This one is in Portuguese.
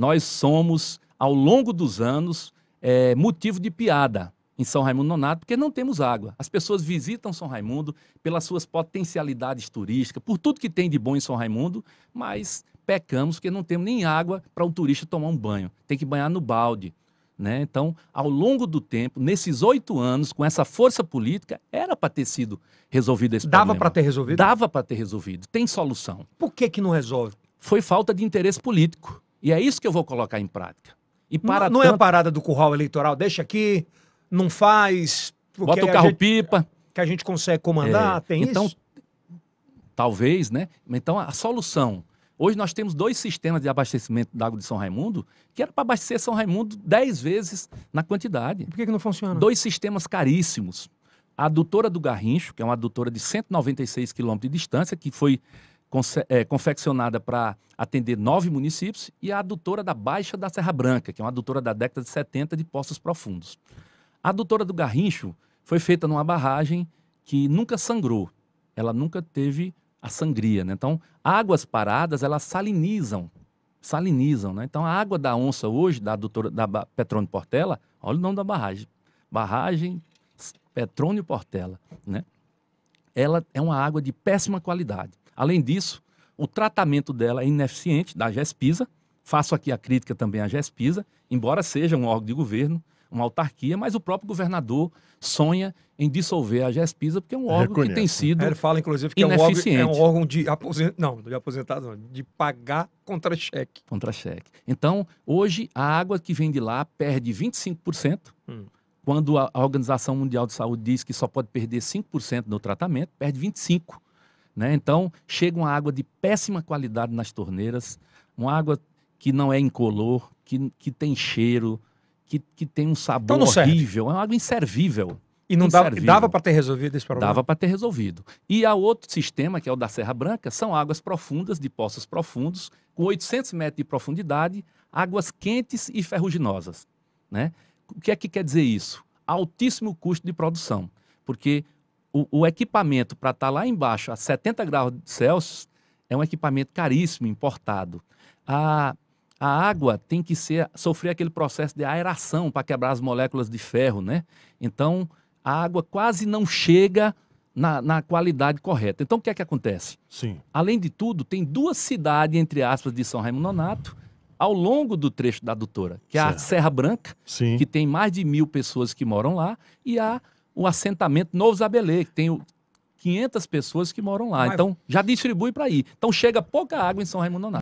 nós somos, ao longo dos anos, é, motivo de piada em São Raimundo Nonato, porque não temos água. As pessoas visitam São Raimundo pelas suas potencialidades turísticas, por tudo que tem de bom em São Raimundo, mas pecamos porque não temos nem água para um turista tomar um banho. Tem que banhar no balde. Né? Então, ao longo do tempo, nesses oito anos, com essa força política, era para ter sido resolvido esse Dava problema. Dava para ter resolvido? Dava para ter resolvido. Tem solução. Por que, que não resolve? Foi falta de interesse político. E é isso que eu vou colocar em prática. E para não, não tanto... é a parada do curral eleitoral, deixa aqui, não faz. Bota o carro-pipa. Que a gente consegue comandar, é. tem então, isso? Talvez, né? Então, a solução. Hoje nós temos dois sistemas de abastecimento da água de São Raimundo, que era para abastecer São Raimundo dez vezes na quantidade. Por que, que não funciona? Dois sistemas caríssimos. A adutora do Garrincho, que é uma adutora de 196 quilômetros de distância, que foi é, confeccionada para atender nove municípios, e a adutora da Baixa da Serra Branca, que é uma adutora da década de 70 de poços profundos. A adutora do Garrincho foi feita numa barragem que nunca sangrou, ela nunca teve a sangria. Né? Então, águas paradas, elas salinizam, salinizam. Né? Então, a água da onça hoje, da adutora da Petrônio Portela, olha o nome da barragem, barragem Petrônio Portela, né? ela é uma água de péssima qualidade. Além disso, o tratamento dela é ineficiente, da GESPISA. Faço aqui a crítica também à GESPISA, embora seja um órgão de governo, uma autarquia, mas o próprio governador sonha em dissolver a GESPISA, porque é um órgão que tem sido. Ele fala, inclusive, que É, um órgão, é um órgão de aposentado. Não, de aposentado, não, de pagar contra-cheque. Contra-cheque. Então, hoje, a água que vem de lá perde 25%. Hum. Quando a Organização Mundial de Saúde diz que só pode perder 5% no tratamento, perde 25%. Né? Então, chega uma água de péssima qualidade nas torneiras, uma água que não é incolor, que, que tem cheiro, que, que tem um sabor então horrível, é uma água inservível. E não dava, dava para ter resolvido esse problema? Dava para ter resolvido. E há outro sistema, que é o da Serra Branca, são águas profundas, de poços profundos, com 800 metros de profundidade, águas quentes e ferruginosas. Né? O que é que quer dizer isso? Altíssimo custo de produção, porque o, o equipamento para estar tá lá embaixo a 70 graus Celsius é um equipamento caríssimo, importado. A, a água tem que ser, sofrer aquele processo de aeração para quebrar as moléculas de ferro, né? Então, a água quase não chega na, na, qualidade correta. Então, o que é que acontece? Sim. Além de tudo, tem duas cidades, entre aspas, de São Raimundo Nonato, ao longo do trecho da adutora, que é certo. a Serra Branca, Sim. que tem mais de mil pessoas que moram lá, e a o assentamento Novo Zabelê, que tem 500 pessoas que moram lá. Mas... Então, já distribui para aí. Então, chega pouca água em São Raimundo Nonato.